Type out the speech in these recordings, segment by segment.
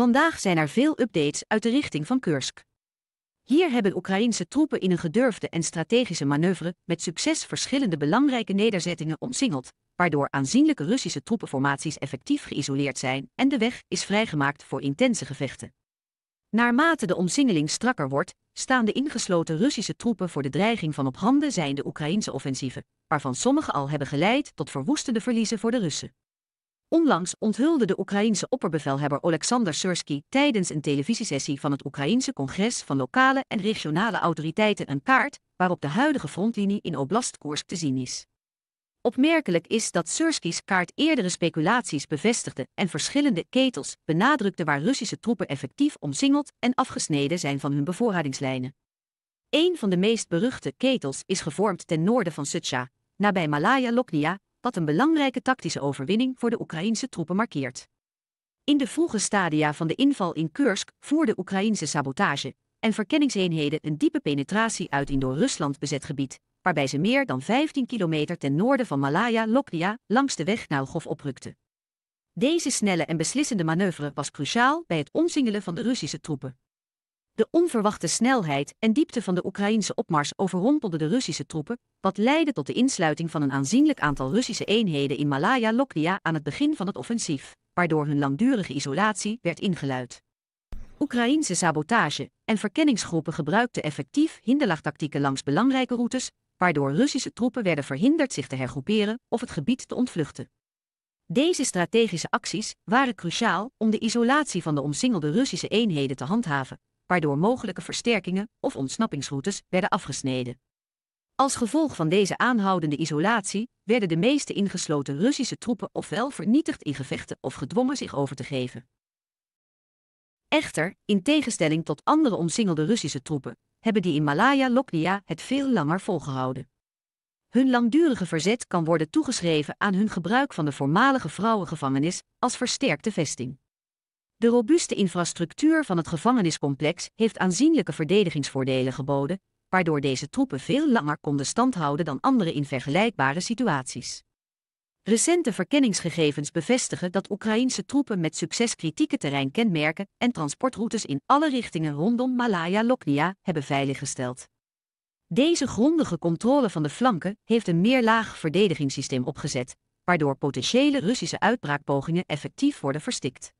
Vandaag zijn er veel updates uit de richting van Kursk. Hier hebben Oekraïnse troepen in een gedurfde en strategische manoeuvre met succes verschillende belangrijke nederzettingen omsingeld, waardoor aanzienlijke Russische troepenformaties effectief geïsoleerd zijn en de weg is vrijgemaakt voor intense gevechten. Naarmate de omsingeling strakker wordt, staan de ingesloten Russische troepen voor de dreiging van op handen zijnde Oekraïnse offensieven, waarvan sommige al hebben geleid tot verwoestende verliezen voor de Russen. Onlangs onthulde de Oekraïense opperbevelhebber Oleksandr Sursky tijdens een televisiesessie van het Oekraïense congres van lokale en regionale autoriteiten een kaart waarop de huidige frontlinie in Oblast Koersk te zien is. Opmerkelijk is dat Sursky's kaart eerdere speculaties bevestigde en verschillende ketels benadrukte waar Russische troepen effectief omsingeld en afgesneden zijn van hun bevoorradingslijnen. Een van de meest beruchte ketels is gevormd ten noorden van Sutja, nabij Malaya Loknia, wat een belangrijke tactische overwinning voor de Oekraïnse troepen markeert. In de vroege stadia van de inval in Kursk voerde Oekraïnse sabotage en verkenningseenheden een diepe penetratie uit in door Rusland bezet gebied, waarbij ze meer dan 15 kilometer ten noorden van Malaya Lokria langs de weg Naugov oprukten. Deze snelle en beslissende manoeuvre was cruciaal bij het omsingelen van de Russische troepen. De onverwachte snelheid en diepte van de Oekraïnse opmars overrompelde de Russische troepen, wat leidde tot de insluiting van een aanzienlijk aantal Russische eenheden in Malaya Lokdia aan het begin van het offensief, waardoor hun langdurige isolatie werd ingeluid. Oekraïnse sabotage en verkenningsgroepen gebruikten effectief hinderlaagtactieken langs belangrijke routes, waardoor Russische troepen werden verhinderd zich te hergroeperen of het gebied te ontvluchten. Deze strategische acties waren cruciaal om de isolatie van de omsingelde Russische eenheden te handhaven, waardoor mogelijke versterkingen of ontsnappingsroutes werden afgesneden. Als gevolg van deze aanhoudende isolatie werden de meeste ingesloten Russische troepen ofwel vernietigd in gevechten of gedwongen zich over te geven. Echter, in tegenstelling tot andere omsingelde Russische troepen, hebben die in Malaya Loknia het veel langer volgehouden. Hun langdurige verzet kan worden toegeschreven aan hun gebruik van de voormalige vrouwengevangenis als versterkte vesting. De robuuste infrastructuur van het gevangeniscomplex heeft aanzienlijke verdedigingsvoordelen geboden, waardoor deze troepen veel langer konden standhouden dan andere in vergelijkbare situaties. Recente verkenningsgegevens bevestigen dat Oekraïense troepen met succes kritieke terreinkenmerken en transportroutes in alle richtingen rondom Malaya-Loknia hebben veiliggesteld. Deze grondige controle van de flanken heeft een meerlaag verdedigingssysteem opgezet, waardoor potentiële Russische uitbraakpogingen effectief worden verstikt.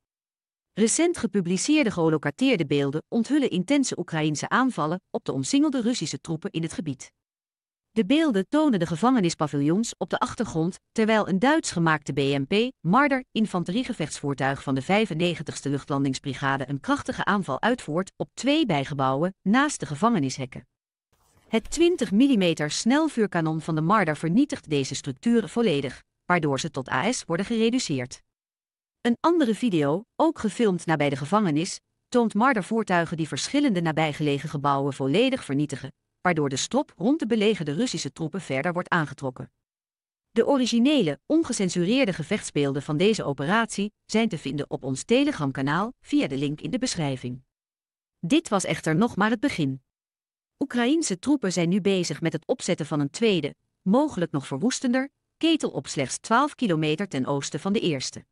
Recent gepubliceerde geolocateerde beelden onthullen intense Oekraïnse aanvallen op de omsingelde Russische troepen in het gebied. De beelden tonen de gevangenispaviljoens op de achtergrond, terwijl een Duits gemaakte BMP, Marder, infanteriegevechtsvoertuig van de 95e Luchtlandingsbrigade een krachtige aanval uitvoert op twee bijgebouwen naast de gevangenishekken. Het 20 mm snelvuurkanon van de Marder vernietigt deze structuren volledig, waardoor ze tot AS worden gereduceerd. Een andere video, ook gefilmd nabij de gevangenis, toont mardervoertuigen die verschillende nabijgelegen gebouwen volledig vernietigen, waardoor de strop rond de belegerde Russische troepen verder wordt aangetrokken. De originele, ongecensureerde gevechtsbeelden van deze operatie zijn te vinden op ons Telegram-kanaal via de link in de beschrijving. Dit was echter nog maar het begin. Oekraïense troepen zijn nu bezig met het opzetten van een tweede, mogelijk nog verwoestender, ketel op slechts 12 kilometer ten oosten van de eerste.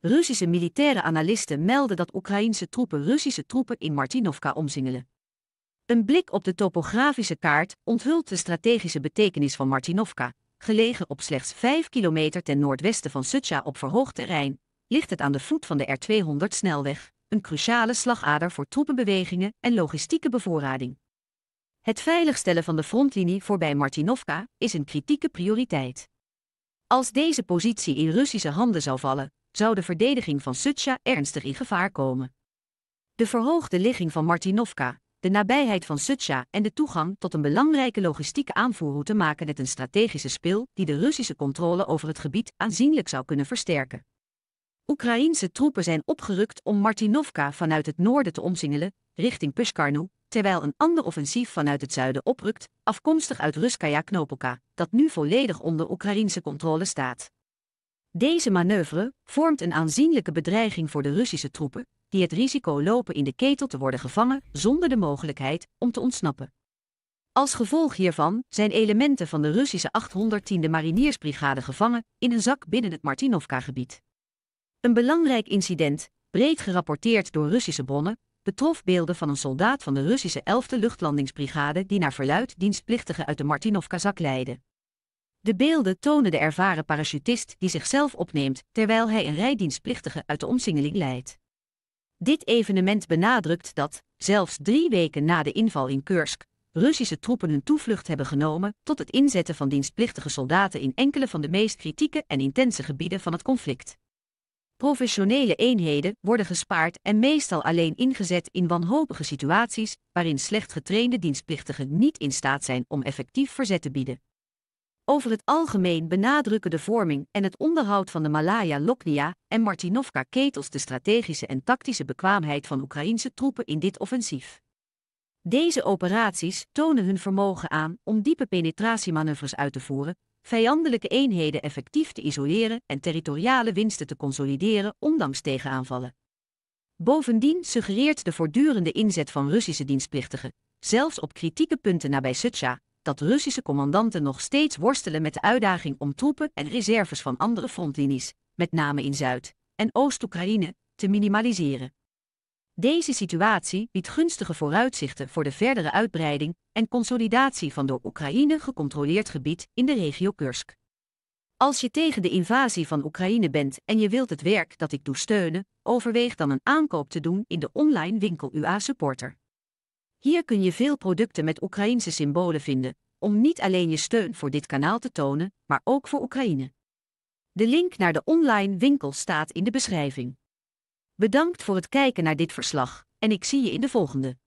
Russische militaire analisten melden dat Oekraïense troepen Russische troepen in Martinovka omzingelen. Een blik op de topografische kaart onthult de strategische betekenis van Martinovka. Gelegen op slechts 5 kilometer ten noordwesten van Sucha op verhoogd terrein, ligt het aan de voet van de R200-snelweg, een cruciale slagader voor troepenbewegingen en logistieke bevoorrading. Het veiligstellen van de frontlinie voorbij Martinovka is een kritieke prioriteit. Als deze positie in Russische handen zou vallen, zou de verdediging van Sucha ernstig in gevaar komen. De verhoogde ligging van Martinovka, de nabijheid van Sucha en de toegang tot een belangrijke logistieke aanvoerroute maken het een strategische spil die de Russische controle over het gebied aanzienlijk zou kunnen versterken. Oekraïense troepen zijn opgerukt om Martinovka vanuit het noorden te omsingelen, richting Pushkarnu, terwijl een ander offensief vanuit het zuiden oprukt, afkomstig uit Ruskaya Knopoka, dat nu volledig onder Oekraïense controle staat. Deze manoeuvre vormt een aanzienlijke bedreiging voor de Russische troepen, die het risico lopen in de ketel te worden gevangen zonder de mogelijkheid om te ontsnappen. Als gevolg hiervan zijn elementen van de Russische 810e Mariniersbrigade gevangen in een zak binnen het Martinovka-gebied. Een belangrijk incident, breed gerapporteerd door Russische bronnen, betrof beelden van een soldaat van de Russische 11e Luchtlandingsbrigade die naar verluid dienstplichtigen uit de Martinovka-zak leidde. De beelden tonen de ervaren parachutist die zichzelf opneemt terwijl hij een rijdienstplichtige uit de omsingeling leidt. Dit evenement benadrukt dat, zelfs drie weken na de inval in Kursk, Russische troepen hun toevlucht hebben genomen tot het inzetten van dienstplichtige soldaten in enkele van de meest kritieke en intense gebieden van het conflict. Professionele eenheden worden gespaard en meestal alleen ingezet in wanhopige situaties waarin slecht getrainde dienstplichtigen niet in staat zijn om effectief verzet te bieden. Over het algemeen benadrukken de vorming en het onderhoud van de Malaya Loknia en Martinovka ketels de strategische en tactische bekwaamheid van Oekraïnse troepen in dit offensief. Deze operaties tonen hun vermogen aan om diepe penetratiemanoeuvres uit te voeren, vijandelijke eenheden effectief te isoleren en territoriale winsten te consolideren ondanks tegenaanvallen. Bovendien suggereert de voortdurende inzet van Russische dienstplichtigen, zelfs op kritieke punten nabij Sutja, dat Russische commandanten nog steeds worstelen met de uitdaging om troepen en reserves van andere frontlinies, met name in Zuid- en Oost-Oekraïne, te minimaliseren. Deze situatie biedt gunstige vooruitzichten voor de verdere uitbreiding en consolidatie van door Oekraïne gecontroleerd gebied in de regio Kursk. Als je tegen de invasie van Oekraïne bent en je wilt het werk dat ik doe steunen, overweeg dan een aankoop te doen in de online winkel UA Supporter. Hier kun je veel producten met Oekraïnse symbolen vinden, om niet alleen je steun voor dit kanaal te tonen, maar ook voor Oekraïne. De link naar de online winkel staat in de beschrijving. Bedankt voor het kijken naar dit verslag en ik zie je in de volgende.